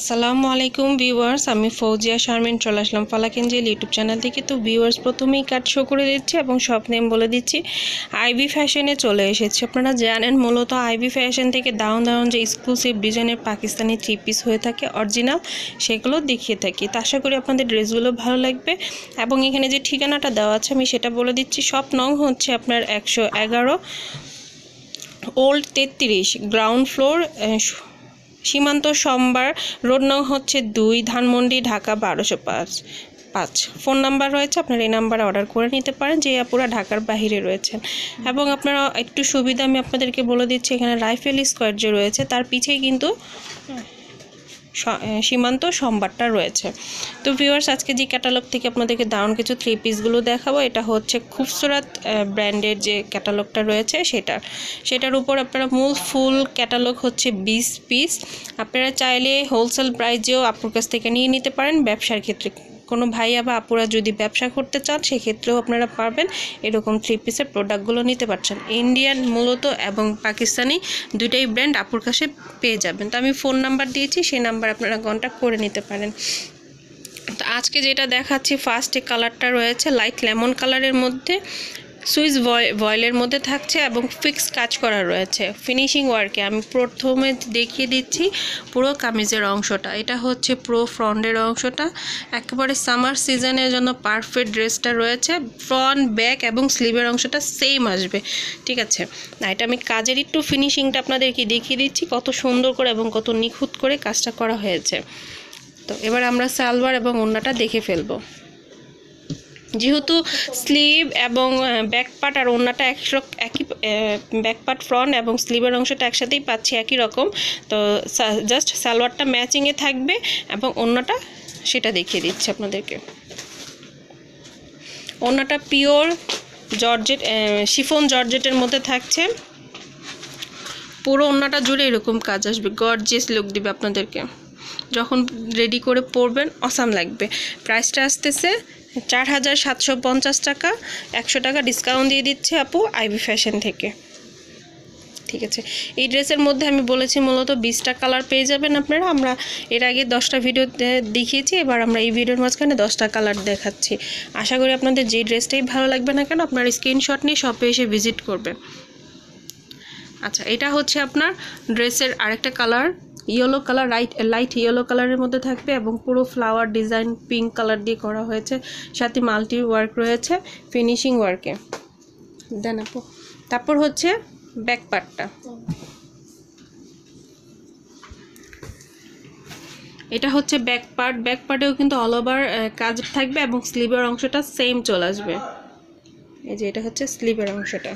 আসসালামু আলাইকুম ভিউয়ার্স আমি ফৌজিয়া শারমিন চলে আসলাম ফালাকেঞ্জেল ইউটিউব চ্যানেল থেকে তো ভিউয়ার্স প্রথমেই কাট শো করে দিচ্ছি এবং সব নেম বলে দিচ্ছি আইবি ফ্যাশনে চলে এসেছে আপনারা জানেন মূলত আইবি ফ্যাশন থেকে দারুণ দারুণ যে এক্সক্লুসিভ ডিজাইনের পাকিস্তানি থ্রি পিস হয়ে থাকে অরিজিনাল সেগুলো দেখিয়ে থাকি তা আশা করি আপনাদের ড্রেসগুলো ভালো লাগবে এবং এখানে যে ঠিকানাটা দেওয়া আছে আমি সেটা বলে দিচ্ছি সব নং হচ্ছে আপনার একশো এগারো ওল্ড তেত্রিশ গ্রাউন্ড ফ্লোর সীমান্ত সোমবার রোড নং হচ্ছে দুই ধানমন্ডি ঢাকা বারোশো পাঁচ পাঁচ ফোন নাম্বার রয়েছে আপনারা এই নাম্বারে অর্ডার করে নিতে পারেন যে আপুরা ঢাকার বাহিরে রয়েছেন এবং আপনারা একটু সুবিধা আমি আপনাদেরকে বলে দিচ্ছি এখানে রাইফেল স্কোয়ার যে রয়েছে তার পিছিয়ে কিন্তু সীমান্ত সম্বারটা রয়েছে তো ভিউয়ার্স আজকে যে ক্যাটালগ থেকে আপনাদেরকে দারুণ কিছু থ্রি পিসগুলো দেখাবো এটা হচ্ছে খুবসুরাত ব্র্যান্ডের যে ক্যাটালগটা রয়েছে সেটার সেটার উপর আপনারা মূল ফুল ক্যাটালগ হচ্ছে বিশ পিস আপনারা চাইলে হোলসেল প্রাইজেও আপুর কাছ থেকে নিয়ে নিতে পারেন ব্যবসার ক্ষেত্রে কোনো ভাইয়া বা আপুরা যদি ব্যবসা করতে চান সেক্ষেত্রেও আপনারা পারবেন এরকম থ্রি পিসের প্রোডাক্টগুলো নিতে পারছেন ইন্ডিয়ান মূলত এবং পাকিস্তানি দুইটাই ব্র্যান্ড আপুর কাছে পেয়ে যাবেন তো আমি ফোন নাম্বার দিয়েছি সেই নাম্বার আপনারা কন্ট্যাক্ট করে নিতে পারেন তো আজকে যেটা দেখাচ্ছি ফার্স্টে কালারটা রয়েছে লাইট লেমন কালারের মধ্যে সুইচ ভয়েলের মধ্যে থাকছে এবং ফিক্স কাজ করা রয়েছে ফিনিশিং ওয়ার্কে আমি প্রথমে দেখিয়ে দিচ্ছি পুরো কামিজের অংশটা এটা হচ্ছে পুরো ফ্রন্টের অংশটা একেবারে সামার সিজনের জন্য পারফেক্ট ড্রেসটা রয়েছে ফ্রন্ট ব্যাক এবং স্লিভের অংশটা সেম আসবে ঠিক আছে না এটা আমি কাজের একটু ফিনিশিংটা আপনাদেরকে দেখিয়ে দিচ্ছি কত সুন্দর করে এবং কত নিখুঁত করে কাজটা করা হয়েছে তো এবার আমরা সালোয়ার এবং ওন্নাটা দেখে ফেলবো যেহেতু স্লিভ এবং ব্যাক পার্ট আর ওনাটা এক একই ব্যাক পার্ট ফ্রন্ট এবং স্লিভের অংশটা একসাথেই পাচ্ছি একই রকম তো জাস্ট সালোয়ারটা ম্যাচিংয়ে থাকবে এবং অন্যটা সেটা দেখিয়ে দিচ্ছে আপনাদেরকে অন্যটা পিওর জর্জেট শিফন জর্জেটের মধ্যে থাকছে পুরো অন্যটা জুড়ে এরকম কাজ আসবে গর্জেস লুক দিবে আপনাদেরকে যখন রেডি করে পরবেন অসাম লাগবে প্রাইসটা আসতেছে চার হাজার সাতশো পঞ্চাশ টাকা একশো টাকা ডিসকাউন্ট দিয়ে দিচ্ছে আপু আইবি ফ্যাশন থেকে ঠিক আছে এই ড্রেসের মধ্যে আমি বলেছি মূলত বিশটা কালার পেয়ে যাবেন আপনারা আমরা এর আগে দশটা ভিডিও দেখিয়েছি এবার আমরা এই ভিডিওর মাঝখানে দশটা কালার দেখাচ্ছি আশা করি আপনাদের যে ড্রেসটাই ভালো লাগবে না কেন আপনার স্ক্রিনশট নিয়ে শপে এসে ভিজিট করবে আচ্ছা এটা হচ্ছে আপনার ড্রেসের আরেকটা colour yellow colour right light yellow কালারের মধ্যে থাকবে এবং পুরো ফ্লাওয়ার ডিজাইন পিঙ্ক কালার দিয়ে করা হয়েছে সাথে মাল্টি ওয়ার্ক রয়েছে ফিনিশিং ওয়ার্কে দেন আপু তারপর হচ্ছে ব্যাক পার্টটা এটা হচ্ছে ব্যাক পার্ট ব্যাক পার্টেও কিন্তু অল ওভার কাজ থাকবে এবং স্লিভের অংশটা সেম চলে আসবে এই যে এটা হচ্ছে স্লিভের অংশটা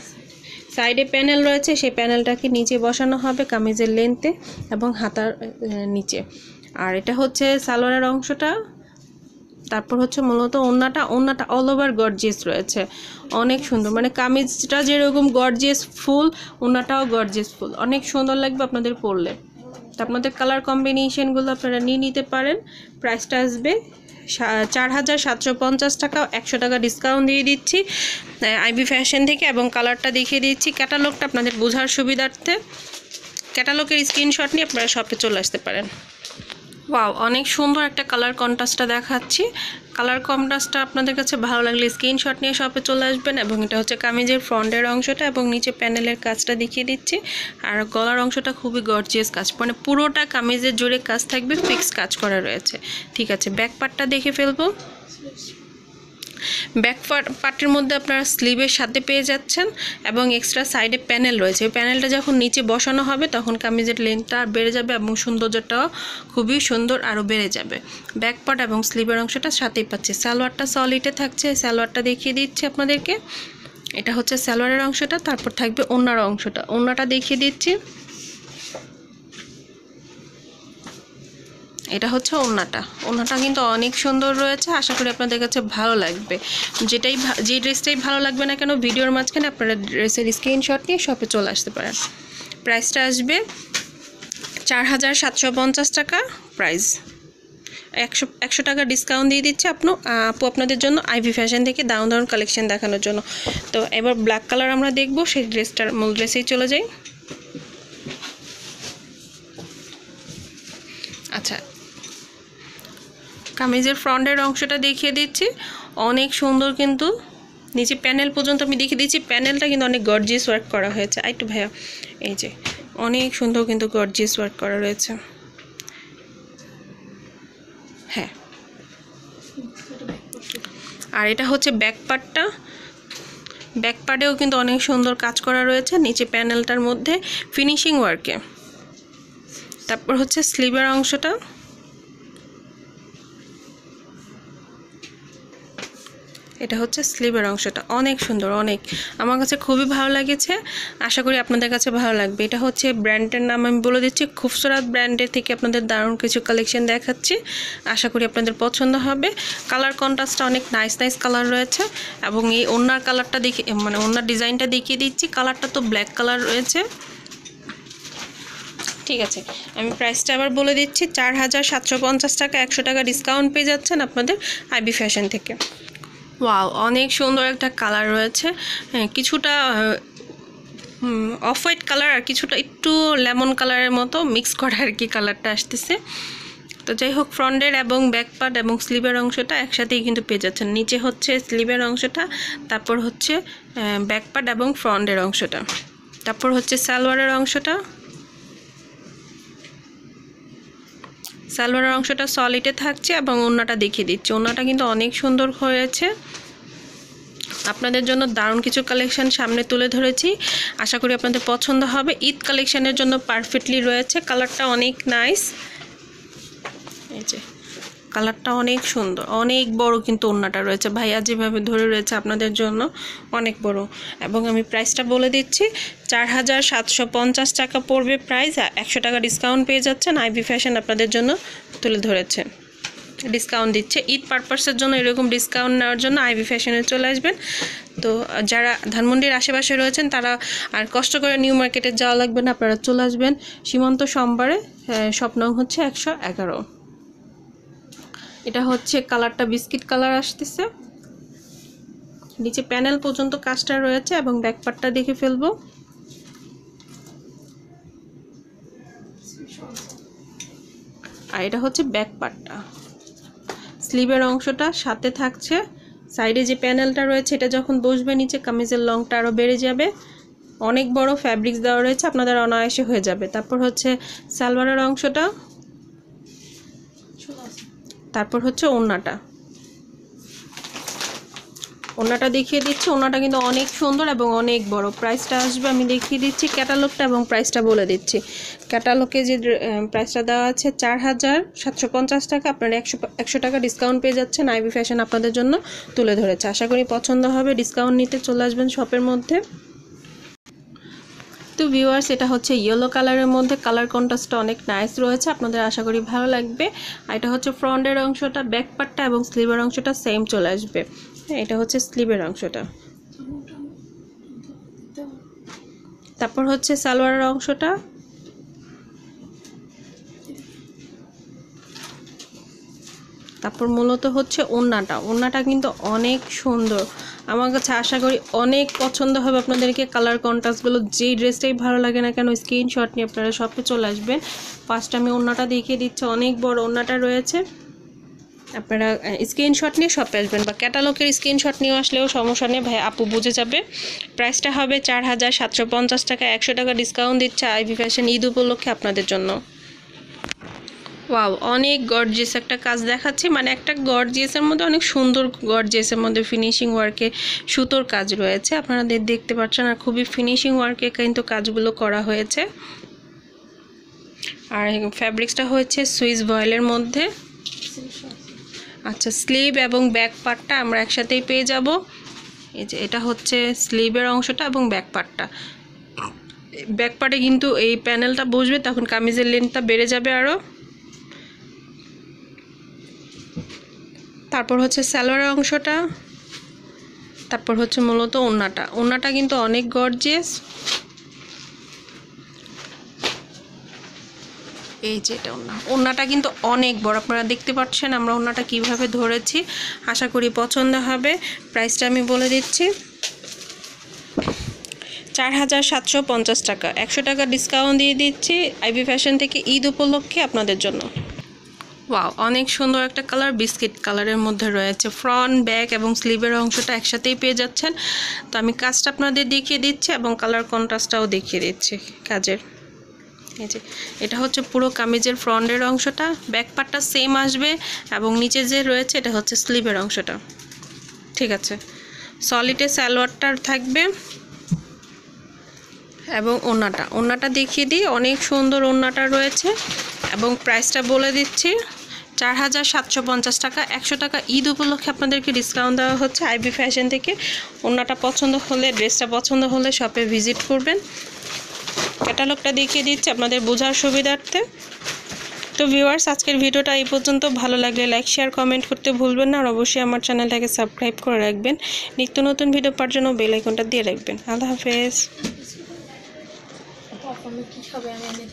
সাইডে প্যানেল রয়েছে সেই প্যানেলটাকে নিচে বসানো হবে কামিজের লেন্থে এবং হাতার নিচে আর এটা হচ্ছে সালোয়ারের অংশটা তারপর হচ্ছে মূলত ওনাটা ওনাটা অল ওভার গর্জিয়াস রয়েছে অনেক সুন্দর মানে কামিজটা যেরকম গর্জিয়াস ফুল ওনাটাও গর্জিয়াস ফুল অনেক সুন্দর লাগবে আপনাদের পরলে আপনাদের কালার কম্বিনেশনগুলো আপনারা নিয়ে নিতে পারেন প্রাইসটা আসবে চার হাজার সাতশো পঞ্চাশ টাকা একশো টাকা ডিসকাউন্ট দিয়ে দিচ্ছি আইবি ফ্যাশন থেকে এবং কালারটা দেখিয়ে দিচ্ছি ক্যাটালগটা আপনাদের বোঝার সুবিধার্থে ক্যাটালগের স্ক্রিনশট নিয়ে আপনারা শপে চলে আসতে পারেন ওয়াও অনেক সুন্দর একটা কালার কন্ট্রাস্টটা দেখাচ্ছি কালার কন্ট্রাস্টটা আপনাদের কাছে ভালো লাগলে স্ক্রিনশট নিয়ে শপে চলে আসবেন এবং এটা হচ্ছে কামিজের ফ্রন্টের অংশটা এবং নিচে প্যানেলের কাজটা দেখিয়ে দিচ্ছি আর গলার অংশটা খুবই গর্জিয়াস কাজ মানে পুরোটা কামিজের জুড়ে কাজ থাকবে ফিক্স কাজ করা রয়েছে ঠিক আছে ব্যাক পার্টটা দেখে ফেলবো ব্যাক পার্টের মধ্যে আপনারা স্লিভের সাথে পেয়ে যাচ্ছেন এবং এক্সট্রা সাইডে প্যানেল রয়েছে ওই প্যানেলটা যখন নিচে বসানো হবে তখন কামিজের লেন্থটা আর বেড়ে যাবে এবং সৌন্দর্যটাও খুবই সুন্দর আরও বেড়ে যাবে ব্যাক পার্ট এবং স্লিভের অংশটা সাথেই পাচ্ছে সালোয়ারটা সলিডে থাকছে সালোয়ারটা দেখিয়ে দিচ্ছি আপনাদেরকে এটা হচ্ছে সালোয়ারের অংশটা তারপর থাকবে ওনার অংশটা ওনাটা দেখিয়ে দিচ্ছি এটা হচ্ছে ওনাটা ওনাটা কিন্তু অনেক সুন্দর রয়েছে আশা করি আপনাদের কাছে ভালো লাগবে যেটাই যে ড্রেসটাই ভালো লাগবে না কেন ভিডিওর মাঝখানে আপনারা ড্রেসের স্ক্রিনশট নিয়ে শপে চলে আসতে পারেন প্রাইসটা আসবে চার হাজার সাতশো পঞ্চাশ টাকা প্রাইস একশো একশো টাকা ডিসকাউন্ট দিয়ে দিচ্ছে আপনি আপু আপনাদের জন্য আইভি ফ্যাশন থেকে দারুণ দারুণ কালেকশান দেখানোর জন্য তো এবার ব্ল্যাক কালার আমরা দেখব সেই ড্রেসটার মূল ড্রেসেই চলে যাই আচ্ছা কামিজের ফ্রন্টের অংশটা দেখিয়ে দিচ্ছি অনেক সুন্দর কিন্তু নিচে প্যানেল পর্যন্ত আমি দেখিয়ে দিচ্ছি প্যানেলটা কিন্তু অনেক গর্জিয়াস ওয়ার্ক করা হয়েছে আইটু ভাইয়া এই যে অনেক সুন্দর কিন্তু গর্জিয়াস ওয়ার্ক করা রয়েছে হ্যাঁ আর এটা হচ্ছে ব্যাক পার্টটা ব্যাক কিন্তু অনেক সুন্দর কাজ করা রয়েছে নিচে প্যানেলটার মধ্যে ফিনিশিং ওয়ার্কে তারপর হচ্ছে স্লিভের অংশটা এটা হচ্ছে স্লিভের অংশটা অনেক সুন্দর অনেক আমার কাছে খুবই ভালো লাগেছে আশা করি আপনাদের কাছে ভালো লাগবে এটা হচ্ছে ব্র্যান্ডের নাম আমি বলে দিচ্ছি খুবসুরাত ব্র্যান্ডের থেকে আপনাদের দারুণ কিছু কালেকশন দেখাচ্ছি আশা করি আপনাদের পছন্দ হবে কালার কন্ট্রাস্টটা অনেক নাইস নাইস কালার রয়েছে এবং এই অন্যার কালারটা দেখে মানে অন্যার ডিজাইনটা দেখিয়ে দিচ্ছি কালারটা তো ব্ল্যাক কালার রয়েছে ঠিক আছে আমি প্রাইসটা আবার বলে দিচ্ছি চার হাজার সাতশো পঞ্চাশ টাকা একশো টাকা ডিসকাউন্ট পেয়ে যাচ্ছেন আপনাদের আইবি ফ্যাশন থেকে ওয়াও অনেক সুন্দর একটা কালার রয়েছে হ্যাঁ, কিছুটা অফ হোয়াইট কালার আর কিছুটা একটু লেমন কালারের মতো মিক্স করা আর কি কালারটা আসতেছে তো যাই হোক ফ্রন্টের এবং ব্যাক এবং স্লিভের অংশটা একসাথেই কিন্তু পেয়ে যাচ্ছেন নিচে হচ্ছে স্লিভের অংশটা তারপর হচ্ছে ব্যাক এবং ফ্রন্টের অংশটা তারপর হচ্ছে সালোয়ারের অংশটা সালোয়ারের অংশটা সলিডে থাকছে এবং ওনাটা দেখিয়ে দিচ্ছি ওনাটা কিন্তু অনেক সুন্দর হয়েছে আপনাদের জন্য দারুণ কিছু কালেকশন সামনে তুলে ধরেছি আশা করি আপনাদের পছন্দ হবে ঈদ কালেকশানের জন্য পারফেক্টলি রয়েছে কালারটা অনেক নাইস এই যে কালারটা অনেক সুন্দর অনেক বড় কিন্তু ওড়নাটা রয়েছে ভাইয়া যেভাবে ধরে রয়েছে আপনাদের জন্য অনেক বড় এবং আমি প্রাইসটা বলে দিচ্ছি চার হাজার সাতশো পঞ্চাশ টাকা পড়বে প্রাইস একশো টাকা ডিসকাউন্ট পেয়ে যাচ্ছেন আইবি ফ্যাশন আপনাদের জন্য তুলে ধরেছে ডিসকাউন্ট দিচ্ছে ঈদ পারপাসের জন্য এরকম ডিসকাউন্ট নেওয়ার জন্য আইবি ফ্যাশনে চলে আসবেন তো যারা ধানমন্ডির আশেপাশে রয়েছেন তারা আর কষ্ট করে নিউ মার্কেটে যাওয়া লাগবে না আপনারা চলে আসবেন সীমান্ত সোমবারে স্বপ্ন হচ্ছে একশো এগারো এটা হচ্ছে কালারটা বিস্কিট কালার আসতেছে নিচে প্যানেল পর্যন্ত কাজটা রয়েছে এবং ব্যাকপারটা দেখে ফেলবো আর এটা হচ্ছে ব্যাকপারটা স্লিভের অংশটা সাথে থাকছে সাইডে যে প্যানেলটা রয়েছে এটা যখন বসবে নিচে কামিজের লংটা আরও বেড়ে যাবে অনেক বড় ফ্যাব্রিক্স দেওয়া রয়েছে আপনাদের অনায়াসে হয়ে যাবে তারপর হচ্ছে সালোয়ারের অংশটা তারপর হচ্ছে ওড়নাটা ওনাটা দেখিয়ে দিচ্ছি ওনাটা কিন্তু অনেক সুন্দর এবং অনেক বড় প্রাইসটা আসবে আমি দেখিয়ে দিচ্ছি ক্যাটালগটা এবং প্রাইসটা বলে দিচ্ছি ক্যাটালগে যে প্রাইসটা দেওয়া আছে চার হাজার সাতশো পঞ্চাশ টাকা আপনারা একশো একশো টাকা ডিসকাউন্ট পেয়ে যাচ্ছেন আইবি ফ্যাশন আপনাদের জন্য তুলে ধরেছে আশা করি পছন্দ হবে ডিসকাউন্ট নিতে চলে আসবেন শপের মধ্যে তো ভিউয়ার্স এটা হচ্ছে ইয়েলো কালারের মধ্যে কালার কন্ট্রাস্টটা অনেক নাইস রয়েছে আপনাদের আশা করি ভালো লাগবে আর এটা হচ্ছে ফ্রন্টের অংশটা ব্যাক পার্টটা এবং স্লিভের অংশটা সেম চলে আসবে হ্যাঁ, এটা হচ্ছে স্লিভের অংশটা তারপর হচ্ছে সালোয়ারের অংশটা তারপর মূলত হচ্ছে ওন্নাটা ওন্নাটা কিন্তু অনেক সুন্দর আমার কাছে আশা করি অনেক পছন্দ হবে আপনাদেরকে কালার কন্ট্রাস্টগুলো যেই ড্রেসটাই ভালো লাগে না কেন স্ক্রিনশট নিয়ে আপনারা শপে চলে আসবেন ফার্স্ট আমি ওনাটা দেখিয়ে দিচ্ছি অনেক বড় ওনাটা রয়েছে আপনারা স্ক্রিনশট নিয়ে শপে আসবেন বা ক্যাটালগের স্ক্রিনশট নিয়ে আসলেও সমস্যা নেই ভাই আপু বুঝে যাবে প্রাইসটা হবে চার হাজার সাতশো পঞ্চাশ টাকা একশো টাকা ডিসকাউন্ট দিচ্ছে আইভি ফ্যাশন ঈদ উপলক্ষে আপনাদের জন্য ওয়াও অনেক গর্জিয়াস একটা কাজ দেখাচ্ছে মানে একটা গর্জিয়াসের মধ্যে অনেক সুন্দর গর্জিয়াসের মধ্যে ফিনিশিং ওয়ার্কে সুতোর কাজ রয়েছে আপনাদের দেখতে পাচ্ছেন আর খুবই ফিনিশিং ওয়ার্কে কিন্তু কাজগুলো করা হয়েছে আর ফ্যাব্রিক্সটা হয়েছে সুইস বয়েলের মধ্যে আচ্ছা স্লিভ এবং ব্যাক পার্টটা আমরা একসাথেই পেয়ে যাব এই যে এটা হচ্ছে স্লিভের অংশটা এবং ব্যাক পার্টটা ব্যাক পার্টে কিন্তু এই প্যানেলটা বসবে তখন কামিজের লেন্থটা বেড়ে যাবে আরও তারপর হচ্ছে স্যালোয়ারের অংশটা তারপর হচ্ছে মূলত ওন্নাটা ওন্নাটা কিন্তু অনেক গর্জিয়াস এই যে এটা ওন্না ওন্নাটা কিন্তু অনেক বড় আপনারা দেখতে পাচ্ছেন আমরা ওন্নাটা কিভাবে ধরেছি আশা করি পছন্দ হবে প্রাইসটা আমি বলে দিচ্ছি চার হাজার সাতশো পঞ্চাশ টাকা একশো টাকা ডিসকাউন্ট দিয়ে দিচ্ছি আইবি ফ্যাশন থেকে ঈদ উপলক্ষে আপনাদের জন্য ওয়াও অনেক সুন্দর একটা কালার বিস্কিট কালারের মধ্যে রয়েছে ফ্রন্ট ব্যাক এবং স্লিভের অংশটা একসাথেই পেয়ে যাচ্ছেন তো আমি কাজটা আপনাদের দেখিয়ে দিচ্ছি এবং কালার কন্ট্রাস্টটাও দেখিয়ে দিচ্ছি কাজের এটা হচ্ছে পুরো কামিজের ফ্রন্টের অংশটা ব্যাক পার্টটা সেম আসবে এবং নিচে যে রয়েছে এটা হচ্ছে স্লিভের অংশটা ঠিক আছে সলিডে স্যালোয়ারটা থাকবে এবং ওনাটা ওনাটা দেখিয়ে দিই অনেক সুন্দর ওনাটা রয়েছে এবং প্রাইসটা বলে দিচ্ছি চার হাজার সাতশো পঞ্চাশ টাকা একশো টাকা ঈদ উপলক্ষে আপনাদেরকে ডিসকাউন্ট দেওয়া হচ্ছে আইবি ফ্যাশন থেকে অন্যটা পছন্দ হলে ড্রেসটা পছন্দ হলে শপে ভিজিট করবেন ক্যাটালগটা দেখিয়ে দিচ্ছে আপনাদের বোঝার সুবিধার্থে তো ভিউয়ার্স আজকের ভিডিওটা এই পর্যন্ত ভালো লাগলে লাইক শেয়ার কমেন্ট করতে ভুলবেন না আর অবশ্যই আমার চ্যানেলটাকে সাবস্ক্রাইব করে রাখবেন নিত্য নতুন ভিডিও পাওয়ার জন্য বেল আইকনটা দিয়ে রাখবেন আল্লাহ হাফেজ